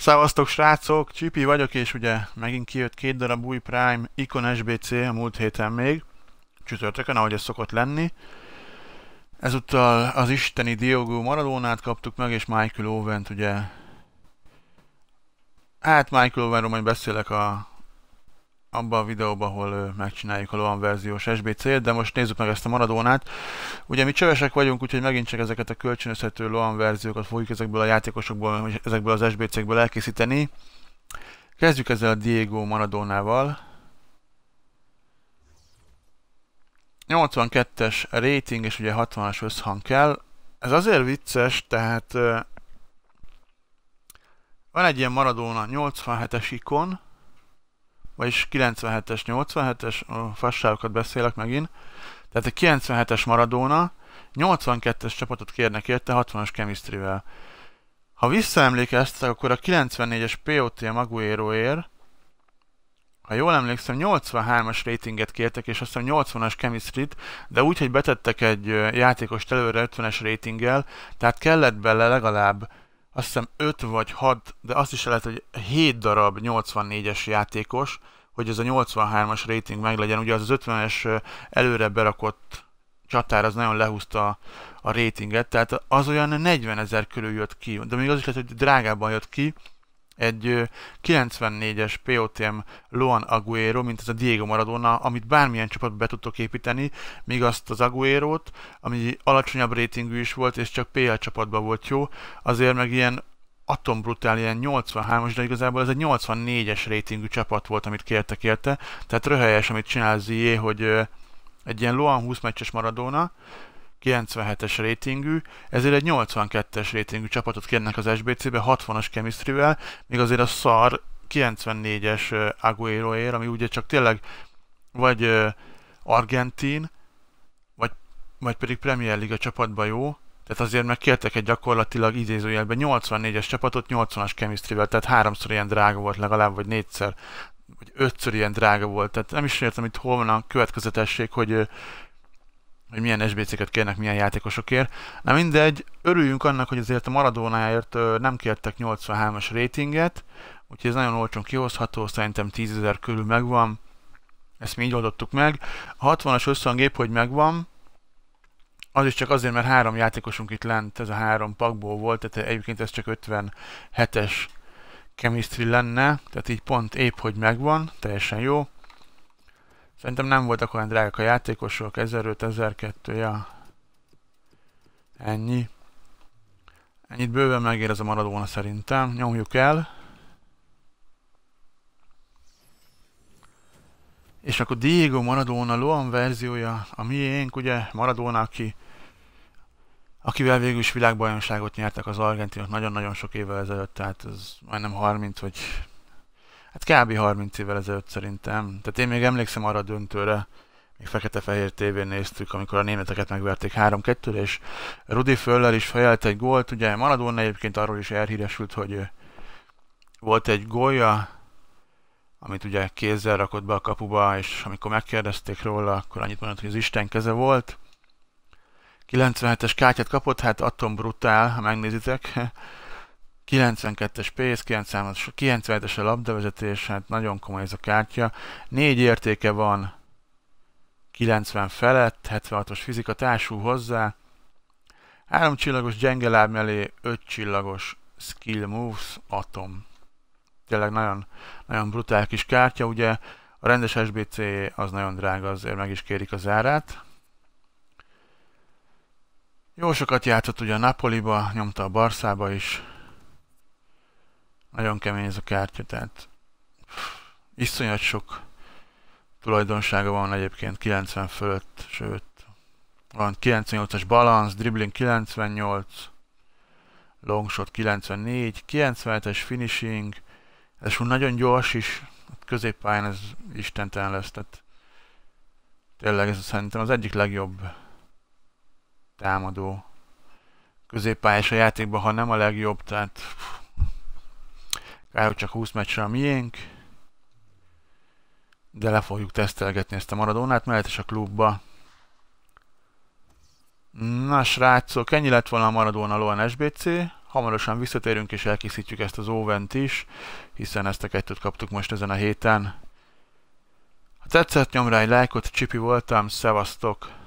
Szevasztok srácok, Csipi vagyok, és ugye megint kijött két darab új Prime Icon SBC a múlt héten még, csütörtökön, ahogy ez szokott lenni. Ezúttal az isteni Diogo Maradónát kaptuk meg, és Michael Owen-t ugye. Hát Michael Owenről majd beszélek a abban a videóban, ahol megcsináljuk a Loan verziós SBC-t, de most nézzük meg ezt a maradónát. Ugye mi csövesek vagyunk, úgyhogy megint csak ezeket a kölcsönözhető Loan verziókat fogjuk ezekből a játékosokból, ezekből az SBC-kből elkészíteni. Kezdjük ezzel a Diego Maradónával. 82-es rating és ugye 60-as összhang kell. Ez azért vicces, tehát van egy ilyen Maradona 87-es ikon, vagyis 97-es, 87-es, fasságokat beszélek megint. Tehát a 97-es Maradona, 82-es csapatot kérnek érte 60-as chemistry-vel. Ha visszaemlékeztek, akkor a 94-es POT a Maguero ér, ha jól emlékszem, 83-as ratinget kértek, és azt hiszem 80-as chemistry de úgy, hogy betettek egy játékos előre 50-es ratinggel, tehát kellett bele legalább azt hiszem 5 vagy 6, de azt is lehet, hogy 7 darab 84-es játékos, hogy ez a 83-as rating meglegyen. Ugye az, az 50-es előre berakott csatár az nagyon lehúzta a a ratinget, tehát az olyan 40 ezer körül jött ki, de még az is lehet, hogy drágában jött ki, egy 94-es POTM Loan Aguero, mint ez a Diego Maradona, amit bármilyen csapat be tudtok építeni, míg azt az Aguero-t, ami alacsonyabb rétingű is volt, és csak PL csapatban volt jó, azért meg ilyen atom brutál, ilyen 83-as, de igazából ez egy 84-es rétingű csapat volt, amit kértek érte, tehát röhelyes, amit csinál IE, hogy egy ilyen Loan 20 meccses Maradona, 97-es ratingű, ezért egy 82-es ratingű csapatot kérnek az SBC-be 60-as chemistryvel, míg azért a szar 94-es Aguero-ér, ami ugye csak tényleg vagy argentin, vagy, vagy pedig Premier Liga csapatban jó, tehát azért meg kértek egy gyakorlatilag idézőjelben 84-es csapatot 80-as chemistryvel, tehát háromszor ilyen drága volt legalább, vagy négyszer, vagy ötször ilyen drága volt. Tehát nem is értem, itt hol van a következetesség, hogy hogy milyen SBC-ket kérnek, milyen játékosokért. Na mindegy, örüljünk annak, hogy azért a Maradónáért nem kértek 83-as ratinget, úgyhogy ez nagyon olcsón kihozható, szerintem 10.000 körül megvan. Ezt mi így oldottuk meg. A 60-as összhangép, hogy megvan, az is csak azért, mert három játékosunk itt lent, ez a három pakból volt, tehát egyébként ez csak 57-es chemistry lenne, tehát így pont épp, hogy megvan, teljesen jó. Szerintem nem voltak olyan drágák a játékosok, 1500-1200, ja. Ennyi. Ennyit bőven megér ez a maradóna szerintem. Nyomjuk el. És akkor Diego Maradona Loan verziója, a miénk, ugye Maradona, aki, akivel végül is világbajnokságot nyertek az argentinok nagyon-nagyon sok évvel ezelőtt, tehát ez majdnem 30 vagy Hát kb. 30 évvel ezelőtt szerintem. Tehát én még emlékszem arra a döntőre, még fekete-fehér tévén néztük, amikor a németeket megverték 3-2-re, és Rudi Föller is fejelt egy gólt, ugye Maradona egyébként arról is elhíresült, hogy volt egy gólja, amit ugye kézzel rakott be a kapuba, és amikor megkérdezték róla, akkor annyit mondott, hogy az Isten keze volt. 97-es kártyát kapott, hát atom brutál, ha megnézitek. 92-es PS, 90-es a labdavezetés, hát nagyon komoly ez a kártya. Négy értéke van 90 felett, 76-os fizika társú hozzá. Három csillagos gyenge láb mellé 5 csillagos skill moves atom. Tényleg nagyon, nagyon brutál kis kártya, ugye a rendes SBC az nagyon drága, azért meg is kérik az árát. Jó sokat játszott ugye a Napoliba, nyomta a Barszába is, nagyon kemény ez a kártya, tehát iszonyat sok tulajdonsága van egyébként 90 fölött, sőt, van 98-as balansz, dribbling 98, longshot 94, 97-es finishing, ez úgy nagyon gyors is, középpályán ez istentelen lesz, tehát tényleg ez szerintem az egyik legjobb támadó középpályás a játékban, ha nem a legjobb, tehát pff, Rájuk csak 20 meccsre a miénk. De le fogjuk tesztelgetni ezt a maradónát, mellett is a klubba. Na srácok, ennyi lett volna a Maradona Loan SBC. Hamarosan visszatérünk és elkészítjük ezt az óvent is, hiszen ezt a kettőt kaptuk most ezen a héten. Ha tetszett, nyom rá egy lájkot, Csipi voltam, szevasztok!